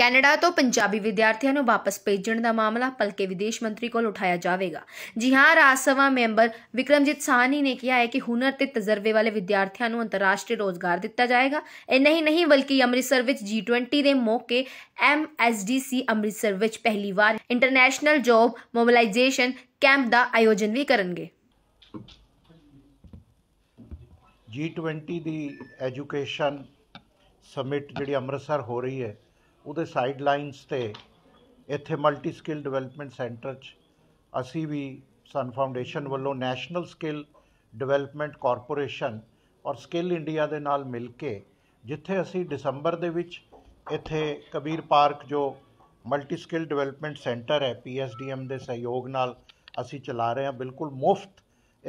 Canada ਤੋਂ ਪੰਜਾਬੀ ਵਿਦਿਆਰਥੀਆਂ ਨੂੰ ਵਾਪਸ ਭੇਜਣ ਦਾ ਮਾਮਲਾ ਪਲਕੇ ਵਿਦੇਸ਼ ਮੰਤਰੀ ਕੋਲ ਉਠਾਇਆ ਜਾਵੇਗਾ ਜੀ ਹਾਂ ਰਾਜ ਸਭਾ ਮੈਂਬਰ ਵਿਕਰਮਜੀਤ ਸਾਹਨੀ ਨੇ ਕਿਹਾ ਹੈ ਕਿ ਹੁਨਰ ਤੇ ਤਜਰਬੇ ਵਾਲੇ ਵਿਦਿਆਰਥੀਆਂ ਨੂੰ ਅੰਤਰਰਾਸ਼ਟਰੀ ਰੋਜ਼ਗਾਰ ਦਿੱਤਾ ਜਾਏਗਾ ਇਹ ਨਹੀਂ ਨਹੀਂ ਬਲਕਿ ਅੰਮ੍ਰਿਤਸਰ ਵਿੱਚ G20 ਦੇ ਮੌਕੇ MSDC ਅੰਮ੍ਰਿਤਸਰ ਵਿੱਚ ਪਹਿਲੀ ਵਾਰ ਇੰਟਰਨੈਸ਼ਨਲ ਜੌਬ ਮੋਬਿਲਾਈਜੇਸ਼ਨ ਕੈਂਪ ਦਾ ਆਯੋਜਨ ਵੀ ਕਰਨਗੇ G20 ਦੀ ਐਜੂਕੇਸ਼ਨ ਸਮਿਟ ਜਿਹੜੀ ਅੰਮ੍ਰਿਤਸਰ ਹੋ ਰਹੀ ਹੈ ਉਹਦੇ ਸਾਈਡ ਲਾਈਨਸ ਤੇ ਇੱਥੇ ਮਲਟੀ ਸਕਿੱਲ ਡਿਵੈਲਪਮੈਂਟ ਸੈਂਟਰ 'ਚ ਅਸੀਂ ਵੀ ਸਨ ਫਾਊਂਡੇਸ਼ਨ ਵੱਲੋਂ ਨੈਸ਼ਨਲ ਸਕਿੱਲ ਡਿਵੈਲਪਮੈਂਟ ਕਾਰਪੋਰੇਸ਼ਨ ਔਰ ਸਕਿੱਲ ਇੰਡੀਆ ਦੇ ਨਾਲ ਮਿਲ ਕੇ ਜਿੱਥੇ ਅਸੀਂ ਦਸੰਬਰ ਦੇ ਵਿੱਚ ਇੱਥੇ ਕਬੀਰ ਪਾਰਕ ਜੋ ਮਲਟੀ ਸਕਿੱਲ ਡਿਵੈਲਪਮੈਂਟ ਸੈਂਟਰ ਹੈ ਪੀਐਸਡੀਐਮ ਦੇ ਸਹਿਯੋਗ ਨਾਲ ਅਸੀਂ ਚਲਾ ਰਹੇ ਹਾਂ ਬਿਲਕੁਲ ਮੁਫਤ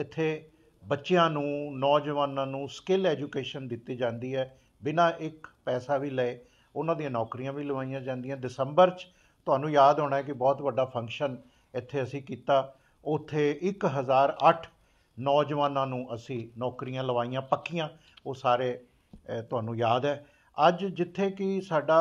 ਇੱਥੇ ਬੱਚਿਆਂ ਨੂੰ ਨੌਜਵਾਨਾਂ ਨੂੰ ਸਕਿੱਲ ਐਜੂਕੇਸ਼ਨ ਦਿੱਤੀ ਜਾਂਦੀ ਹੈ ਬਿਨਾਂ ਇੱਕ ਪੈਸਾ ਵੀ ਲਏ ਉਹਨਾਂ ਦੀਆਂ ਨੌਕਰੀਆਂ ਵੀ ਲਵਾਈਆਂ ਜਾਂਦੀਆਂ ਦਸੰਬਰ 'ਚ ਤੁਹਾਨੂੰ ਯਾਦ ਹੋਣਾ ਹੈ ਕਿ ਬਹੁਤ ਵੱਡਾ ਫੰਕਸ਼ਨ ਇੱਥੇ ਅਸੀਂ ਕੀਤਾ ਉੱਥੇ 1008 ਨੌਜਵਾਨਾਂ ਨੂੰ ਅਸੀਂ ਨੌਕਰੀਆਂ ਲਵਾਈਆਂ ਪੱਕੀਆਂ ਉਹ ਸਾਰੇ ਤੁਹਾਨੂੰ ਯਾਦ ਹੈ ਅੱਜ ਜਿੱਥੇ ਕਿ ਸਾਡਾ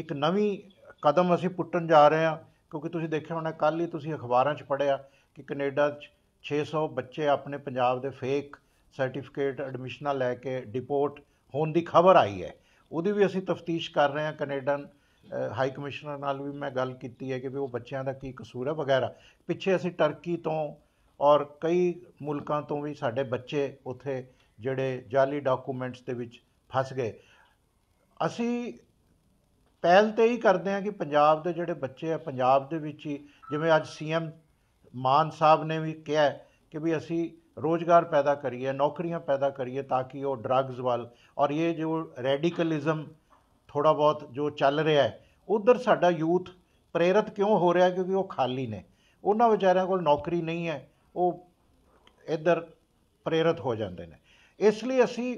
ਇੱਕ ਨਵੀਂ ਕਦਮ ਅਸੀਂ ਪੁੱਟਣ ਜਾ ਰਹੇ ਹਾਂ ਕਿਉਂਕਿ ਤੁਸੀਂ ਦੇਖਿਆ ਹੋਣਾ ਕੱਲ ਹੀ ਤੁਸੀਂ ਅਖਬਾਰਾਂ 'ਚ ਪੜਿਆ ਕਿ ਕੈਨੇਡਾ 'ਚ 600 ਬੱਚੇ ਆਪਣੇ ਪੰਜਾਬ ਦੇ ਫੇਕ ਸਰਟੀਫਿਕੇਟ ਐਡਮਿਸ਼ਨਾਂ ਲੈ ਕੇ ਡਿਪੋਰਟ ਹੋਣ ਦੀ ਖਬਰ ਆਈ ਹੈ ਉਹਦੀ ਵੀ ਅਸੀਂ ਤਫਤੀਸ਼ ਕਰ ਰਹੇ ਹਾਂ ਕੈਨੇਡਨ ਹਾਈ ਕਮਿਸ਼ਨਰ ਨਾਲ ਵੀ ਮੈਂ ਗੱਲ ਕੀਤੀ ਹੈ ਕਿ ਵੀ ਉਹ ਬੱਚਿਆਂ ਦਾ ਕੀ ਕਸੂਰ ਹੈ ਵਗੈਰਾ ਪਿੱਛੇ ਅਸੀਂ ਟਰਕੀ ਤੋਂ ਔਰ ਕਈ ਮੁਲਕਾਂ ਤੋਂ ਵੀ ਸਾਡੇ ਬੱਚੇ ਉੱਥੇ ਜਿਹੜੇ ਜਾਲੀ ਡਾਕੂਮੈਂਟਸ ਦੇ ਵਿੱਚ ਫਸ ਗਏ ਅਸੀਂ ਪਹਿਲ ਤੇ ਹੀ ਕਰਦੇ ਹਾਂ ਕਿ ਪੰਜਾਬ ਦੇ ਜਿਹੜੇ ਬੱਚੇ ਆ ਪੰਜਾਬ ਦੇ ਵਿੱਚ ਹੀ ਜਿਵੇਂ ਅੱਜ ਸੀਐਮ ਮਾਨ ਸਾਹਿਬ ਨੇ ਵੀ ਕਿਹਾ ਕਿ ਵੀ ਅਸੀਂ ਰੋਜ਼ਗਾਰ ਪੈਦਾ ਕਰੀਏ ਨੌਕਰੀਆਂ ਪੈਦਾ ਕਰੀਏ ਤਾਂ ਕਿ ਉਹ ਡਰੱਗਸ ਵੱਲ ਔਰ ਇਹ ਜੋ ਰੈਡੀਕਲਿਜ਼ਮ ਥੋੜਾ ਬਹੁਤ ਜੋ ਚੱਲ ਰਿਹਾ ਹੈ ਉਧਰ ਸਾਡਾ ਯੂਥ ਪ੍ਰੇਰਿਤ ਕਿਉਂ ਹੋ ਰਿਹਾ ਕਿਉਂਕਿ ਉਹ ਖਾਲੀ ਨੇ ਉਹਨਾਂ ਵਿਚਾਰਿਆਂ ਕੋਲ ਨੌਕਰੀ ਨਹੀਂ ਹੈ ਉਹ ਇੱਧਰ ਪ੍ਰੇਰਿਤ ਹੋ ਜਾਂਦੇ ਨੇ ਇਸ ਲਈ ਅਸੀਂ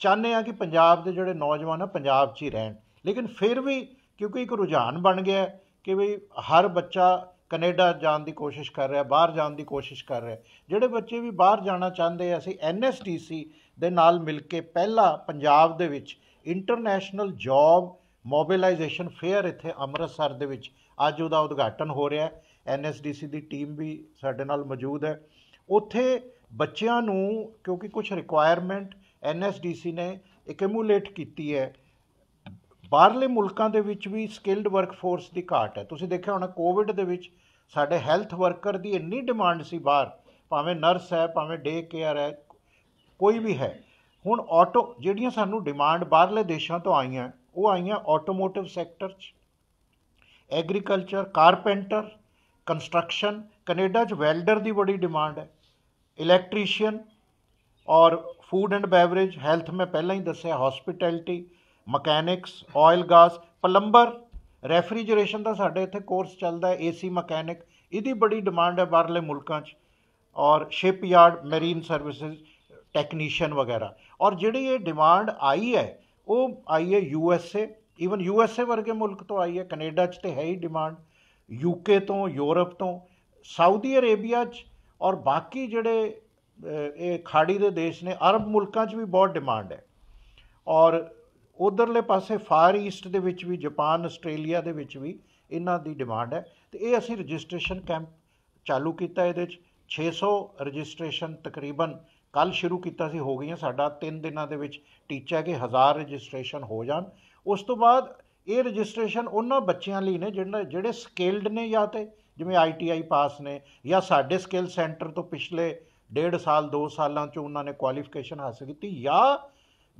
ਚਾਹੁੰਦੇ ਆ ਕਿ ਪੰਜਾਬ ਦੇ ਜਿਹੜੇ ਨੌਜਵਾਨ ਆ ਪੰਜਾਬ 'ਚ ਹੀ ਰਹਿਣ ਲੇਕਿਨ ਫਿਰ ਵੀ ਕਿਉਂਕਿ ਇੱਕ ਰੁਝਾਨ ਬਣ ਗਿਆ ਕਿ ਵੀ ਹਰ ਬੱਚਾ ਕੈਨੇਡਾ ਜਾਣ ਦੀ ਕੋਸ਼ਿਸ਼ ਕਰ ਰਿਹਾ ਬਾਹਰ ਜਾਣ ਦੀ ਕੋਸ਼ਿਸ਼ ਕਰ ਰਿਹਾ ਜਿਹੜੇ ਬੱਚੇ ਵੀ ਬਾਹਰ ਜਾਣਾ ਚਾਹੁੰਦੇ ਆ ਅਸੀਂ ਐਨਐਸਟੀਸੀ ਦੇ ਨਾਲ ਮਿਲ ਕੇ ਪਹਿਲਾ ਪੰਜਾਬ ਦੇ ਵਿੱਚ ਇੰਟਰਨੈਸ਼ਨਲ ਜੌਬ ਮੋਬਿਲਾਈਜੇਸ਼ਨ ਫੇਅਰ ਇੱਥੇ ਅੰਮ੍ਰਿਤਸਰ ਦੇ ਵਿੱਚ ਅੱਜ ਉਹਦਾ ਉਦਘਾਟਨ ਹੋ ਰਿਹਾ ਹੈ ਐਨਐਸਡੀਸੀ ਦੀ ਟੀਮ ਵੀ ਸਾਡੇ ਨਾਲ ਮੌਜੂਦ ਹੈ ਉੱਥੇ ਬੱਚਿਆਂ ਨੂੰ ਕਿਉਂਕਿ ਕੁਝ ਰਿਕੁਆਇਰਮੈਂਟ ਐਨਐਸਡੀਸੀ ਨੇ ਇਕਮੂਲੇਟ ਕੀਤੀ ਹੈ ਬਾਹਰਲੇ ਮੁਲਕਾਂ ਦੇ ਵਿੱਚ ਵੀ ਸਕਿਲਡ ਵਰਕਫੋਰਸ ਦੀ ਘਾਟ ਹੈ ਤੁਸੀਂ ਦੇਖਿਆ ਹੋਣਾ ਕੋਵਿਡ ਦੇ ਵਿੱਚ ਸਾਡੇ ਹੈਲਥ ਵਰਕਰ ਦੀ ਇੰਨੀ ਡਿਮਾਂਡ ਸੀ ਬਾਹਰ ਭਾਵੇਂ ਨਰਸ ਹੈ ਭਾਵੇਂ ਡੇ ਕੇਅਰ ਹੈ ਕੋਈ ਵੀ ਹੈ ਹੁਣ ਆਟੋ ਜਿਹੜੀਆਂ ਸਾਨੂੰ ਡਿਮਾਂਡ ਬਾਹਰਲੇ ਦੇਸ਼ਾਂ ਤੋਂ ਆਈਆਂ ਉਹ ਆਈਆਂ ਆਟੋਮੋਟਿਵ ਸੈਕਟਰ 'ਚ ਐਗਰੀਕਲਚਰ ਕਾਰਪੈਂਟਰ ਕੰਸਟਰਕਸ਼ਨ ਕੈਨੇਡਾ 'ਚ ਵੈਲਡਰ ਦੀ ਬੜੀ ਡਿਮਾਂਡ ਹੈ ਇਲੈਕਟ੍ਰੀਸ਼ੀਅਨ ਔਰ ਫੂਡ ਐਂਡ ਬੈਵਰੇਜ ਹੈਲਥ ਮੈਂ ਪਹਿਲਾਂ ਹੀ ਦੱਸਿਆ hospitality mechanics oil gas plumber refrigeration ਦਾ ਸਾਡੇ ਇੱਥੇ ਕੋਰਸ ਚੱਲਦਾ ਹੈ ਏਸੀ ਮਕੈਨਿਕ ਇਹਦੀ ਬੜੀ ਡਿਮਾਂਡ ਹੈ ਬਾਹਰਲੇ ਮੁਲਕਾਂ 'ਚ ਔਰ ਸ਼ਿਪਯਾਰਡ ਮੈਰੀਨ ਸਰਵਿਸਿਜ਼ ਟੈਕਨੀਸ਼ੀਅਨ ਵਗੈਰਾ ਔਰ ਜਿਹੜੀ ਇਹ ਡਿਮਾਂਡ ਆਈ ਹੈ ਉਹ ਆਈ ਹੈ U S A even U S A ਵਰਗੇ ਮੁਲਕ ਤੋਂ ਆਈ ਹੈ ਕੈਨੇਡਾ 'ਚ ਤੇ ਹੈ ਹੀ ਡਿਮਾਂਡ ਯੂ ਕੇ ਤੋਂ ਯੂਰਪ ਤੋਂ ਸਾਊਦੀ ਅਰੇਬੀਆ 'ਚ ਔਰ ਬਾਕੀ ਜਿਹੜੇ ਇਹ ਖਾੜੀ ਦੇ ਦੇਸ਼ ਨੇ ਅਰਬ ਮੁਲਕਾਂ 'ਚ ਵੀ ਬਹੁਤ ਡਿਮਾਂਡ ਹੈ ਔਰ ਉਧਰਲੇ ਪਾਸੇ ਫਾਰ ਈਸਟ ਦੇ ਵਿੱਚ ਵੀ ਜਾਪਾਨ ਆਸਟ੍ਰੇਲੀਆ ਦੇ ਵਿੱਚ ਵੀ ਇਹਨਾਂ ਦੀ ਡਿਮਾਂਡ ਹੈ ਤੇ ਇਹ ਅਸੀਂ ਰਜਿਸਟ੍ਰੇਸ਼ਨ ਕੈਂਪ ਚਾਲੂ ਕੀਤਾ ਇਹਦੇ ਵਿੱਚ 600 ਰਜਿਸਟ੍ਰੇਸ਼ਨ ਤਕਰੀਬਨ ਕੱਲ ਸ਼ੁਰੂ ਕੀਤਾ ਸੀ ਹੋ ਗਈਆਂ ਸਾਡਾ 3 ਦਿਨਾਂ ਦੇ ਵਿੱਚ ਟੀਚਾ ਕਿ 1000 ਰਜਿਸਟ੍ਰੇਸ਼ਨ ਹੋ ਜਾਣ ਉਸ ਤੋਂ ਬਾਅਦ ਇਹ ਰਜਿਸਟ੍ਰੇਸ਼ਨ ਉਹਨਾਂ ਬੱਚਿਆਂ ਲਈ ਨੇ ਜਿਹੜੇ ਜਿਹੜੇ ਸਕਿਲਡ ਨੇ ਜਾਂ ਤੇ ਜਿਵੇਂ ਆਈਟੀਆਈ ਪਾਸ ਨੇ ਜਾਂ ਸਾਡੇ ਸਕਿਲ ਸੈਂਟਰ ਤੋਂ ਪਿਛਲੇ 1.5 ਸਾਲ 2 ਸਾਲਾਂ ਚ ਉਹਨਾਂ ਨੇ ਕੁਆਲੀਫਿਕੇਸ਼ਨ ਹਾਸਲ ਕੀਤੀ ਜਾਂ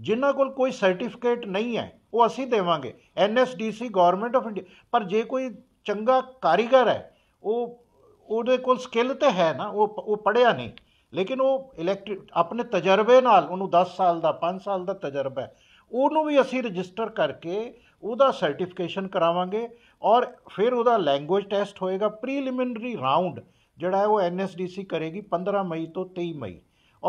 ਜਿਨ੍ਹਾਂ ਕੋਲ ਕੋਈ ਸਰਟੀਫਿਕੇਟ ਨਹੀਂ ਹੈ ਉਹ ਅਸੀਂ ਦੇਵਾਂਗੇ ਐਨਐਸਡੀਸੀ ਗਵਰਨਮੈਂਟ ਆਫ ਇੰਡੀਆ ਪਰ ਜੇ ਕੋਈ ਚੰਗਾ ਕਾਰੀਗਰ ਹੈ ਉਹ ਉਹਦੇ ਕੋਲ ਸਕਿੱਲ ਤੇ ਹੈ ਨਾ ਉਹ ਉਹ ਪੜਿਆ ਨਹੀਂ ਲੇਕਿਨ ਉਹ ਇਲੈਕਟ੍ਰਿਕ ਆਪਣੇ ਤਜਰਬੇ ਨਾਲ ਉਹਨੂੰ 10 ਸਾਲ ਦਾ 5 ਸਾਲ ਦਾ ਤਜਰਬਾ ਹੈ ਉਹਨੂੰ ਵੀ ਅਸੀਂ ਰਜਿਸਟਰ ਕਰਕੇ ਉਹਦਾ ਸਰਟੀਫਿਕੇਸ਼ਨ ਕਰਾਵਾਂਗੇ ਔਰ ਫਿਰ ਉਹਦਾ ਲੈਂਗੁਏਜ ਟੈਸਟ ਹੋਏਗਾ ਪ੍ਰੀਲਿਮਿਨਰੀ ਰਾਉਂਡ ਜਿਹੜਾ ਹੈ ਉਹ ਐਨਐਸਡੀਸੀ ਕਰੇਗੀ 15 ਮਈ ਤੋਂ 23 ਮਈ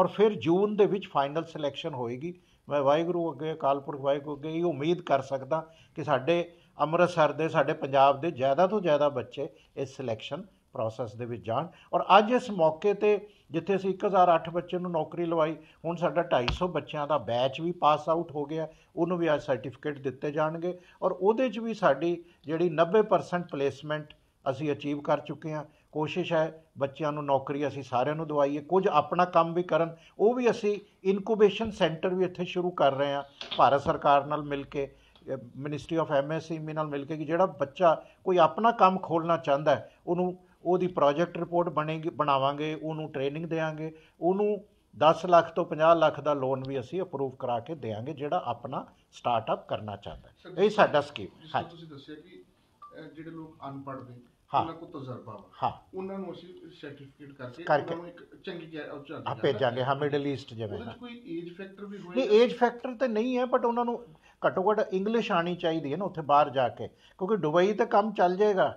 ਔਰ ਫਿਰ ਜੂਨ ਦੇ ਵਿੱਚ ਫਾਈਨਲ ਸਿਲੈਕਸ਼ਨ ਹੋਏਗੀ ਮੈਂ ਵਾਹਿਗੁਰੂ ਅੱਗੇ ਕਾਲਪੁਰਖ ਵਾਹਿਗੁਰੂ ਅੱਗੇ ਇਹ ਉਮੀਦ ਕਰ ਸਕਦਾ ਕਿ ਸਾਡੇ ਅੰਮ੍ਰਿਤਸਰ ਦੇ ਸਾਡੇ ਪੰਜਾਬ ਦੇ ਜ਼ਿਆਦਾ ਤੋਂ ਜ਼ਿਆਦਾ ਬੱਚੇ ਇਸ ਸਿਲੈਕਸ਼ਨ ਪ੍ਰੋਸੈਸ ਦੇ ਵਿੱਚ ਜਾਣ ਔਰ ਅੱਜ ਇਸ ਮੌਕੇ ਤੇ ਜਿੱਥੇ ਅਸੀਂ 1008 ਬੱਚੇ ਨੂੰ ਨੌਕਰੀ ਲਵਾਈ ਹੁਣ ਸਾਡਾ 250 ਬੱਚਿਆਂ ਦਾ ਬੈਚ ਵੀ ਪਾਸ ਆਊਟ ਹੋ ਗਿਆ ਉਹਨੂੰ ਵੀ ਅੱਜ ਸਰਟੀਫਿਕੇਟ ਦਿੱਤੇ ਜਾਣਗੇ ਔਰ ਉਹਦੇ 'ਚ ਵੀ ਸਾਡੀ ਜਿਹੜੀ 90% ਪਲੇਸਮੈਂਟ ਅਸੀਂ ਅਚੀਵ ਕਰ ਚੁੱਕੇ ਹਾਂ ਕੋਸ਼ਿਸ਼ ਹੈ ਬੱਚਿਆਂ ਨੂੰ ਨੌਕਰੀ ਅਸੀਂ ਸਾਰਿਆਂ ਨੂੰ ਦਵਾਈਏ ਕੁਝ ਆਪਣਾ ਕੰਮ ਵੀ ਕਰਨ ਉਹ ਵੀ ਅਸੀਂ ਇਨਕੂਬੇਸ਼ਨ ਸੈਂਟਰ ਵੀ ਇੱਥੇ ਸ਼ੁਰੂ ਕਰ ਰਹੇ ਹਾਂ ਭਾਰਤ ਸਰਕਾਰ ਨਾਲ ਮਿਲ ਕੇ ਮਿਨਿਸਟਰੀ ਆਫ ਐਮਐਸਐਮਈ ਨਾਲ ਮਿਲ ਕੇ ਕਿ ਜਿਹੜਾ ਬੱਚਾ ਕੋਈ ਆਪਣਾ ਕੰਮ ਖੋਲਣਾ ਚਾਹੁੰਦਾ ਹੈ ਉਹਨੂੰ ਉਹਦੀ ਪ੍ਰੋਜੈਕਟ ਰਿਪੋਰਟ ਬਣੇਗੀ ਬਣਾਵਾਂਗੇ ਉਹਨੂੰ ਟ੍ਰੇਨਿੰਗ ਦੇਵਾਂਗੇ ਉਹਨੂੰ 10 ਲੱਖ ਤੋਂ 50 ਲੱਖ ਦਾ ਲੋਨ ਵੀ ਅਸੀਂ ਅਪਰੂਵ ਕਰਾ ਕੇ ਦੇਵਾਂਗੇ ਜਿਹੜਾ ਆਪਣਾ ਸਟਾਰਟਅਪ ਕਰਨਾ ਚਾਹੁੰਦਾ ਇਹ ਸਾਡਾ ਸਕੀਮ ਹੈ ਤੁਸੀਂ ਦੱਸਿਆ ਕਿ ਜਿਹੜੇ ਲੋਕ ਅਨਪੜ੍ਹ ਨੇ ਹਾਂ। ਉਹਨਾਂ ਕੋਲ ਤਜਰਬਾ ਵਾ ਹਾਂ ਉਹਨਾਂ ਨੂੰ ਅਸੀਂ ਸਰਟੀਫਿਕੇਟ ਕਰਕੇ ਕਰਕੇ। ਇੱਕ ਚੰਗੀ ਜਗ੍ਹਾ ਉੱਚਾ ਆ ਭੇਜਾਂਗੇ ਹਾਂ ਮਿਡਲ ਈਸਟ ਜਿਵੇਂ ਉਹਦੇ ਕੋਈ ਏਜ ਫੈਕਟਰ ਵੀ ਹੋਏ ਨਹੀਂ ਏਜ ਫੈਕਟਰ ਤੇ ਨਹੀਂ ਹੈ ਬਟ ਉਹਨਾਂ ਨੂੰ ਘੱਟੋ ਘੱਟ ਇੰਗਲਿਸ਼ ਆਣੀ ਚਾਹੀਦੀ ਹੈ ਨਾ ਉੱਥੇ ਬਾਹਰ ਜਾ ਕੇ ਕਿਉਂਕਿ ਦੁਬਈ ਤੇ ਕੰਮ ਚੱਲ ਜਾਏਗਾ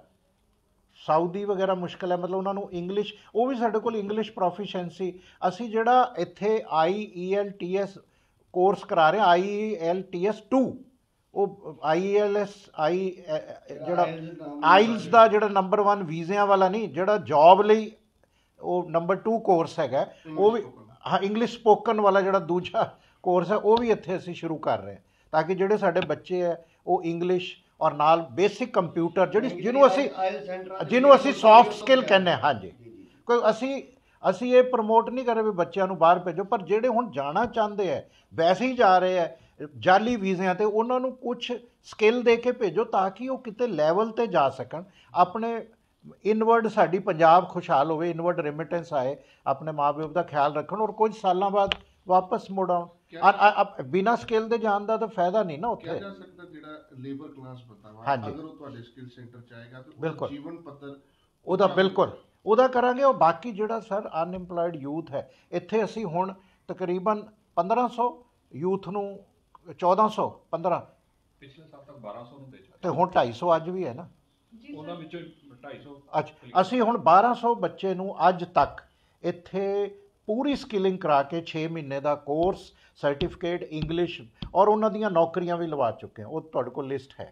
ਸਾਊਦੀ ਵਗੈਰਾ ਮੁਸ਼ਕਲ ਹੈ ਮਤਲਬ ਉਹਨਾਂ ਨੂੰ ਇੰਗਲਿਸ਼ ਉਹ ਵੀ ਸਾਡੇ ਕੋਲ ਇੰਗਲਿਸ਼ ਪ੍ਰੋਫੀਸ਼ੈਂਸੀ ਅਸੀਂ ਜਿਹੜਾ ਇੱਥੇ ਆਈ IELTS ਕੋਰਸ ਕਰਾ ਰਹੇ ਹਾਂ IELTS 2 ਉਹ ਆਈਐਲਐਸ ਆਈ ਜਿਹੜਾ ਆਈਲਸ ਦਾ ਜਿਹੜਾ ਨੰਬਰ 1 ਵੀਜ਼ਿਆਂ ਵਾਲਾ ਨਹੀਂ ਜਿਹੜਾ ਜੌਬ ਲਈ ਉਹ ਨੰਬਰ 2 ਕੋਰਸ ਹੈਗਾ ਉਹ ਵੀ ਹਾਂ ਇੰਗਲਿਸ਼ ਸਪੋਕਨ ਵਾਲਾ ਜਿਹੜਾ ਦੂਜਾ ਕੋਰਸ ਹੈ ਉਹ ਵੀ ਇੱਥੇ ਅਸੀਂ ਸ਼ੁਰੂ ਕਰ ਰਹੇ ਹਾਂ ਤਾਂ ਕਿ ਜਿਹੜੇ ਸਾਡੇ ਬੱਚੇ ਆ ਉਹ ਇੰਗਲਿਸ਼ ਔਰ ਨਾਲ ਬੇਸਿਕ ਕੰਪਿਊਟਰ ਜਿਹੜੀ ਜਿਹਨੂੰ ਅਸੀਂ ਜਿਹਨੂੰ ਅਸੀਂ ਸੌਫਟ ਸਕਿੱਲ ਕਹਿੰਦੇ ਹਾਂ ਹਾਂਜੀ ਕੋਈ ਅਸੀਂ ਅਸੀਂ ਇਹ ਪ੍ਰਮੋਟ ਨਹੀਂ ਕਰ ਰਹੇ ਵੀ ਬੱਚਿਆਂ ਨੂੰ ਬਾਹਰ ਭੇਜੋ ਪਰ ਜਿਹੜੇ ਹੁਣ ਜਾਣਾ ਚਾਹੁੰਦੇ ਆ ਵੈਸੇ ਹੀ ਜਾ ਰਹੇ ਆ ਜਾਲੀ ਵੀਜ਼ਿਆਂ ਤੇ ਉਹਨਾਂ ਨੂੰ ਕੁਝ ਸਕਿੱਲ ਦੇ ਕੇ ਭੇਜੋ ਤਾਂ ਕਿ ਉਹ ਕਿਤੇ ਲੈਵਲ ਤੇ ਜਾ ਸਕਣ ਆਪਣੇ ਇਨਵਰਡ ਸਾਡੀ ਪੰਜਾਬ ਖੁਸ਼ਹਾਲ ਹੋਵੇ ਇਨਵਰਡ ਰੈਮਿਟੈਂਸ ਆਏ ਆਪਣੇ ਮਾਪਿਓ ਦਾ ਖਿਆਲ ਰੱਖਣ ਔਰ ਕੁਝ ਸਾਲਾਂ ਬਾਅਦ ਵਾਪਸ ਮੁੜ ਆ ਬਿਨਾ ਸਕਿੱਲ ਦੇ ਜਾਣ ਦਾ ਤਾਂ ਫਾਇਦਾ ਨਹੀਂ ਨਾ ਉੱਥੇ ਜਾ ਸਕਦਾ ਜਿਹੜਾ ਲੇਬਰ ਕਲਾਸ ਬਤਾਵਾ ਅਗਰ ਉਹ ਤੁਹਾਡੇ ਸਕਿੱਲ ਸੈਂਟਰ ਚ ਆਏਗਾ ਤਾਂ ਜੀਵਨ ਪੱਤਰ ਉਹਦਾ ਬਿਲਕੁਲ ਉਹਦਾ ਕਰਾਂਗੇ ਉਹ ਬਾਕੀ ਜਿਹੜਾ ਸਰ ਅਨਇੰਪਲੋਇਡ ਯੂਥ ਹੈ ਇੱਥੇ ਅਸੀਂ ਹੁਣ ਤਕਰੀਬਨ 1500 ਯੂਥ ਨੂੰ ਪਿਛਲੇ ਸਾਲ ਤੱਕ 1200 ਨੂੰ ਦੇ ਚੁੱਕੇ ਤੇ ਹੁਣ 250 ਅੱਜ ਵੀ ਹੈ ਨਾ ਉਹਨਾਂ ਵਿੱਚੋਂ 250 ਅੱਛਾ ਅਸੀਂ ਹੁਣ 1200 ਬੱਚੇ ਨੂੰ ਅੱਜ ਤੱਕ ਇੱਥੇ ਪੂਰੀ ਸਕਿਲਿੰਗ ਕਰਾ ਕੇ 6 ਮਹੀਨੇ ਦਾ ਕੋਰਸ ਸਰਟੀਫਿਕੇਟ ਇੰਗਲਿਸ਼ ਔਰ ਉਹਨਾਂ ਦੀਆਂ ਨੌਕਰੀਆਂ ਵੀ ਲਵਾ ਚੁੱਕੇ ਹਾਂ ਉਹ ਤੁਹਾਡੇ ਕੋਲ ਲਿਸਟ ਹੈ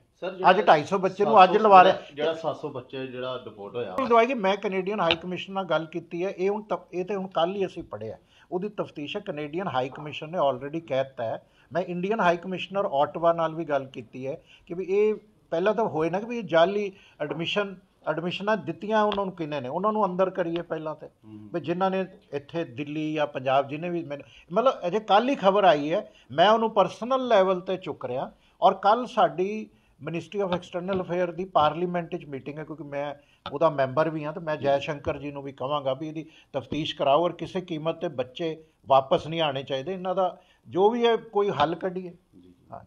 ਅੱਜ 250 ਬੱਚੇ ਨੂੰ ਅੱਜ ਲਵਾ ਰਿਹਾ ਜਿਹੜਾ 700 ਬੱਚੇ ਜਿਹੜਾ ਡਿਪੋਰਟ ਹੋਇਆ ਦਵਾਈ ਕਿ ਮੈਂ ਕੈਨੇਡੀਅਨ ਹਾਈ ਕਮਿਸ਼ਨ ਨਾਲ ਗੱਲ ਕੀਤੀ ਹੈ ਇਹ ਹੁਣ ਇਹ ਤੇ ਹੁਣ ਕੱਲ ਹੀ ਅਸੀਂ ਪੜਿਆ ਉਹਦੀ ਤਫਤੀਸ਼ ਕੈਨੇਡੀਅਨ ਹਾਈ ਕਮਿਸ਼ਨ ਨੇ ਆਲਰੇਡੀ ਕਹਿਤਾ ਹੈ ਮੈਂ ਇੰਡੀਅਨ ਹਾਈ ਕਮਿਸ਼ਨਰ ਆਟਵਾ ਨਾਲ ਵੀ ਗੱਲ ਕੀਤੀ ਹੈ ਕਿ ਵੀ ਇਹ ਪਹਿਲਾਂ ਤਾਂ ਹੋਏ ਨਾ ਕਿ ਵੀ ਜਾਲੀ ਐਡਮਿਸ਼ਨ ਐਡਮਿਸ਼ਨਾਂ ਦਿੱਤੀਆਂ ਉਹਨਾਂ ਨੂੰ ਕਿੰਨੇ ਨੇ ਉਹਨਾਂ ਨੂੰ ਅੰਦਰ ਕਰੀਏ ਪਹਿਲਾਂ ਤੇ ਵੀ ਜਿਨ੍ਹਾਂ ਨੇ ਇੱਥੇ ਦਿੱਲੀ ਜਾਂ ਪੰਜਾਬ ਜਿਨੇ ਵੀ ਮਤਲਬ ਅਜੇ ਕੱਲ ਹੀ ਖਬਰ ਆਈ ਹੈ ਮੈਂ ਉਹਨੂੰ ਪਰਸਨਲ ਲੈਵਲ ਤੇ ਚੁੱਕ ਰਿਆ ਔਰ ਕੱਲ ਸਾਡੀ ਮਿਨਿਸਟਰੀ ਆਫ ਐਕਸਟਰਨਲ ਅਫੇਅਰ ਦੀ ਪਾਰਲੀਮੈਂਟ ਵਿੱਚ ਮੀਟਿੰਗ ਹੈ ਕਿਉਂਕਿ ਮੈਂ ਉਹਦਾ ਮੈਂਬਰ ਵੀ ਹਾਂ ਤੇ ਮੈਂ ਜੈ ਸ਼ੰਕਰ ਜੀ ਨੂੰ ਵੀ ਕਹਾਂਗਾ ਵੀ ਇਹਦੀ ਤਫਤੀਸ਼ ਕਰਾਓ ਔਰ ਕਿਸੇ ਕੀਮਤ ਤੇ ਬੱਚੇ ਵਾਪਸ ਨਹੀਂ ਆਣੇ ਚਾਹੀਦੇ ਇਹਨਾਂ ਦਾ ਜੋ ਵੀ ਹੈ ਕੋਈ ਹੱਲ ਕੱਢੀਏ ਹਾਂ